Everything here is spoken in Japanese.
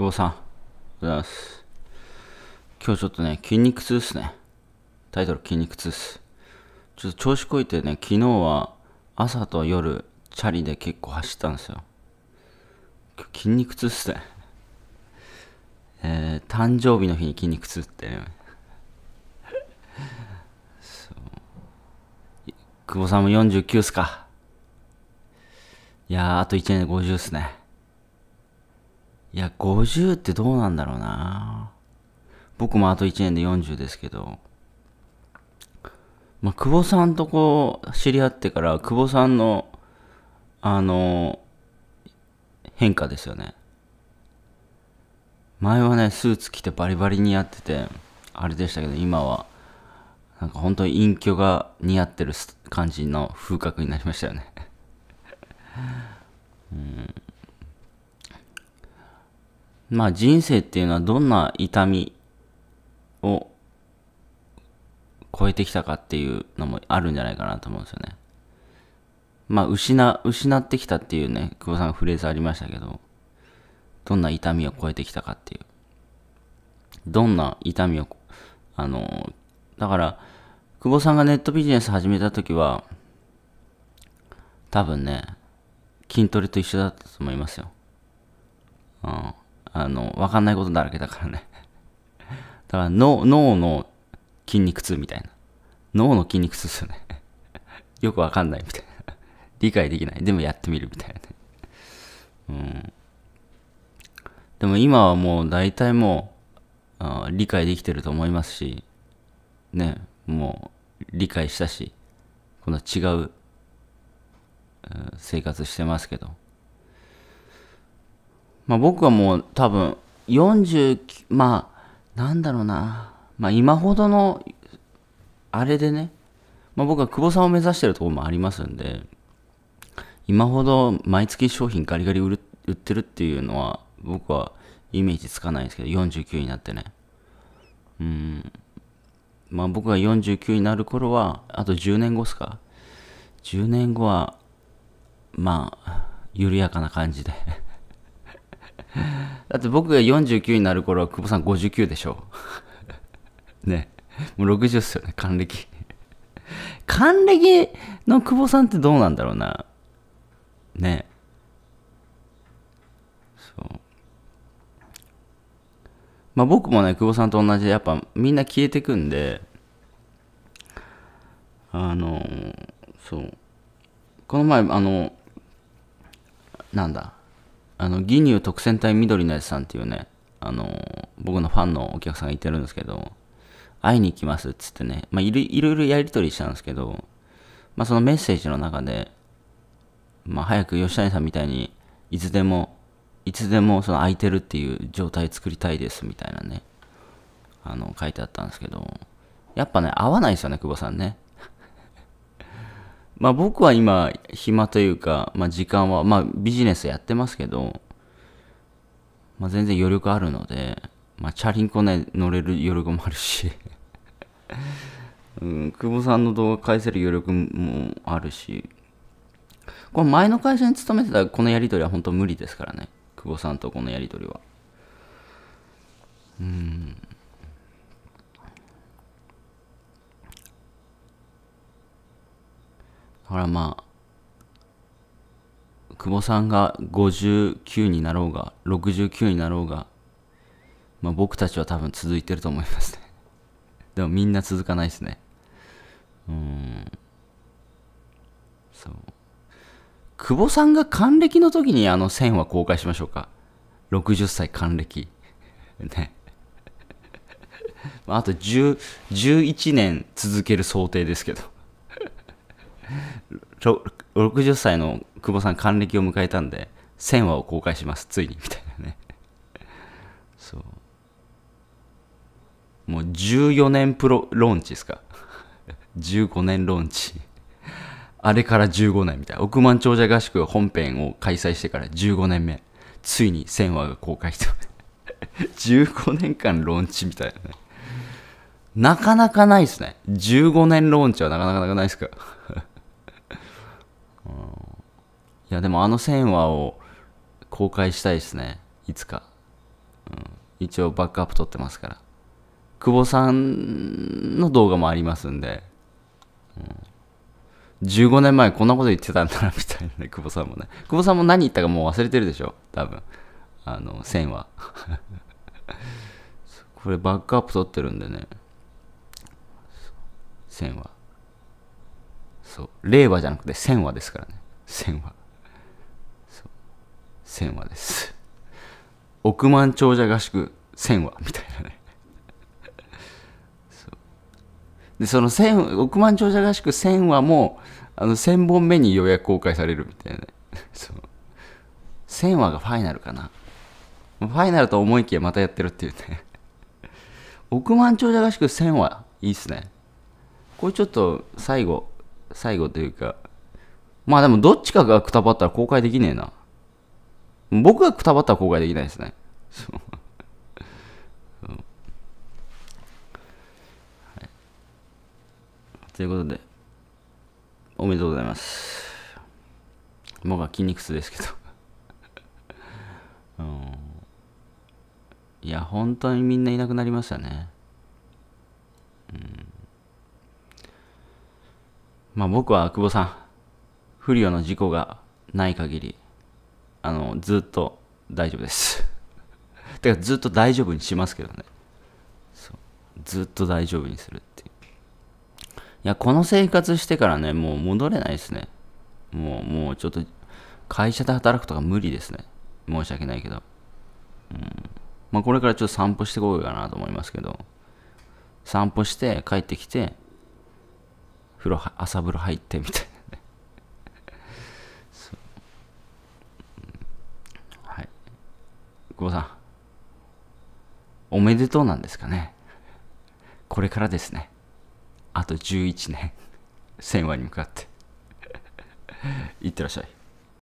久保さん、おはようございます。今日ちょっとね、筋肉痛っすね。タイトル筋肉痛っす。ちょっと調子こいてね、昨日は朝と夜、チャリで結構走ったんですよ。今日筋肉痛っすね。えー、誕生日の日に筋肉痛って、ね、そう久保さんも49っすかいやーあと1年で50っすねいや、50ってどうなんだろうな僕もあと1年で40ですけど。まあ、久保さんとこう、知り合ってから、久保さんの、あの、変化ですよね。前はね、スーツ着てバリバリにやってて、あれでしたけど、今は、なんか本当に隠居が似合ってる感じの風格になりましたよね うん。まあ人生っていうのはどんな痛みを超えてきたかっていうのもあるんじゃないかなと思うんですよね。まあ失、失ってきたっていうね、久保さんフレーズありましたけど、どんな痛みを超えてきたかっていう。どんな痛みを、あの、だから、久保さんがネットビジネス始めた時は、多分ね、筋トレと一緒だったと思いますよ。うん。あの、わかんないことだらけだからね。だから脳、の筋肉痛みたいな。脳の筋肉痛っすよね。よくわかんないみたいな。理解できない。でもやってみるみたいなね。うん。でも今はもう大体もう、理解できてると思いますし、ね、もう理解したし、こんな違う、生活してますけど。まあ、僕はもう多分40まあなんだろうな、まあ、今ほどのあれでね、まあ、僕は久保さんを目指してるところもありますんで今ほど毎月商品ガリガリ売ってるっていうのは僕はイメージつかないんですけど49になってねうんまあ僕が49になる頃はあと10年後っすか10年後はまあ緩やかな感じでだって僕が49になる頃は久保さん59でしょ ねもう60っすよね還暦還暦の久保さんってどうなんだろうなねそうまあ僕もね久保さんと同じでやっぱみんな消えてくんであのそうこの前あのなんだあの、ギニュー特選隊緑のやつさんっていうね、あの、僕のファンのお客さんがいてるんですけど、会いに行きますっつってね、まあ、いろいろやりとりしたんですけど、まあ、そのメッセージの中で、まあ、早く吉谷さんみたいに、いつでも、いつでもその空いてるっていう状態作りたいですみたいなね、あの、書いてあったんですけど、やっぱね、合わないですよね、久保さんね。まあ僕は今、暇というか、まあ時間は、まあビジネスやってますけど、まあ全然余力あるので、まあチャリンコね、乗れる余力もあるし うん、久保さんの動画返せる余力もあるし、この前の会社に勤めてたこのやりとりは本当無理ですからね。久保さんとこのやりとりは。うん。だからまあ、久保さんが59になろうが、69になろうが、まあ僕たちは多分続いてると思いますね。でもみんな続かないですね。うん。そう。久保さんが還暦の時にあの1000は公開しましょうか。60歳還暦。ね。あと10、11年続ける想定ですけど。60歳の久保さん還暦を迎えたんで1000話を公開しますついにみたいなねそうもう14年プロローンチですか15年ローンチあれから15年みたいな億万長者合宿本編を開催してから15年目ついに1000話が公開して15年間ローンチみたいなねなかなかないですね15年ローンチはなかなかなないですかいやでもあの1000話を公開したいですねいつか、うん、一応バックアップ撮ってますから久保さんの動画もありますんで、うん、15年前こんなこと言ってたんだなみたいなね久保さんもね久保さんも何言ったかもう忘れてるでしょ多分あの1000話 これバックアップ撮ってるんでね1000話そう令和じゃなくて1000話ですからね1000話1000話です億万長者合宿1000話みたいなねでその千億万長者合宿1000話もあの1000本目にようやく公開されるみたいなねそう1000話がファイナルかなファイナルと思いきやまたやってるっていうね億万長者合宿1000話いいっすねこれちょっと最後最後というか、まあでもどっちかがくたばったら公開できねえな。僕がくたばったら公開できないですね。そう。はい、ということで、おめでとうございます。僕は筋肉痛ですけどうん。いや、本当にみんないなくなりましたね。うんまあ僕は久保さん、不慮の事故がない限り、あの、ずっと大丈夫です。てかずっと大丈夫にしますけどね。そう。ずっと大丈夫にするっていう。いや、この生活してからね、もう戻れないですね。もう、もうちょっと、会社で働くとか無理ですね。申し訳ないけど。うん。まあこれからちょっと散歩してこようかなと思いますけど、散歩して帰ってきて、風呂朝風呂入ってみたいなねはい久保さんおめでとうなんですかねこれからですねあと11年1000話に向かっていってらっしゃい